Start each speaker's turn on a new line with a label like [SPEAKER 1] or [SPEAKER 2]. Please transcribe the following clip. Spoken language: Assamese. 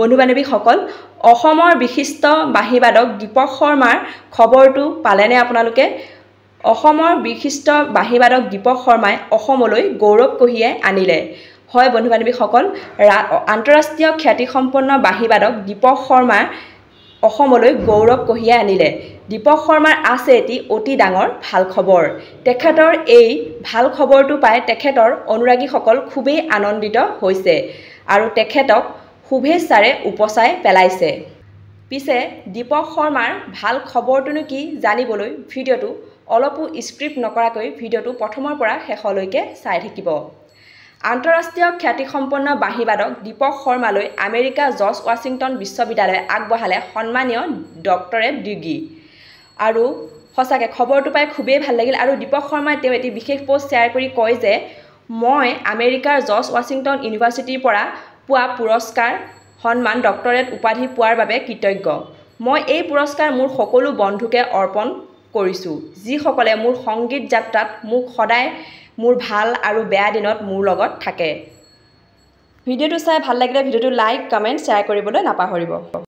[SPEAKER 1] বন্ধু বান্ধৱীসকল অসমৰ বিশিষ্ট বাঁহীবাদক দীপক শৰ্মাৰ খবৰটো পালেনে আপোনালোকে অসমৰ বিশিষ্ট বাঁহীবাদক দীপক শৰ্মাই অসমলৈ গৌৰৱ কঢ়িয়াই আনিলে হয় বন্ধু বান্ধৱীসকল আন্তঃৰাষ্ট্ৰীয় খ্যাতিসম্পন্ন বাঁহীবাদক দীপক শৰ্মাৰ অসমলৈ গৌৰৱ কঢ়িয়াই আনিলে দীপক শৰ্মাৰ আছে এটি অতি ডাঙৰ ভাল খবৰ তেখেতৰ এই ভাল খবৰটো পাই তেখেতৰ অনুৰাগীসকল খুবেই আনন্দিত হৈছে আৰু তেখেতক শুভেচ্ছাৰে উপচাই পেলাইছে পিছে দীপক শৰ্মাৰ ভাল খবৰটোনো কি জানিবলৈ ভিডিঅ'টো অলপো স্ক্ৰিপ্ট নকৰাকৈ ভিডিঅ'টো প্ৰথমৰ পৰা শেষলৈকে চাই থাকিব আন্তঃৰাষ্ট্ৰীয় খ্যাতিসম্পন্ন বাঁহীবাদক দীপক শৰ্মালৈ আমেৰিকা জৰ্জ ৱাশ্বিংটন বিশ্ববিদ্যালয় আগবঢ়ালে সন্মানীয় ডক্টৰেট ডিগ্ৰী আৰু সঁচাকৈ খবৰটো পাই খুবেই ভাল লাগিল আৰু দীপক শৰ্মাই তেওঁ এটি বিশেষ পোষ্ট শ্বেয়াৰ কৰি কয় যে মই আমেৰিকাৰ জৰ্জ ৱাশ্বিংটন ইউনিভাৰ্চিটিৰ পৰা পোৱা পুৰস্কাৰ সন্মান ডক্তৰেট উপাধি পোৱাৰ বাবে কৃতজ্ঞ মই এই পুৰস্কাৰ মোৰ সকলো বন্ধুকে অৰ্পণ কৰিছোঁ যিসকলে মোৰ সংগীত যাত্ৰাত মোক সদায় মোৰ ভাল আৰু বেয়া দিনত মোৰ লগত থাকে ভিডিঅ'টো চাই ভাল লাগিলে ভিডিঅ'টো লাইক কমেণ্ট শ্বেয়াৰ কৰিবলৈ নাপাহৰিব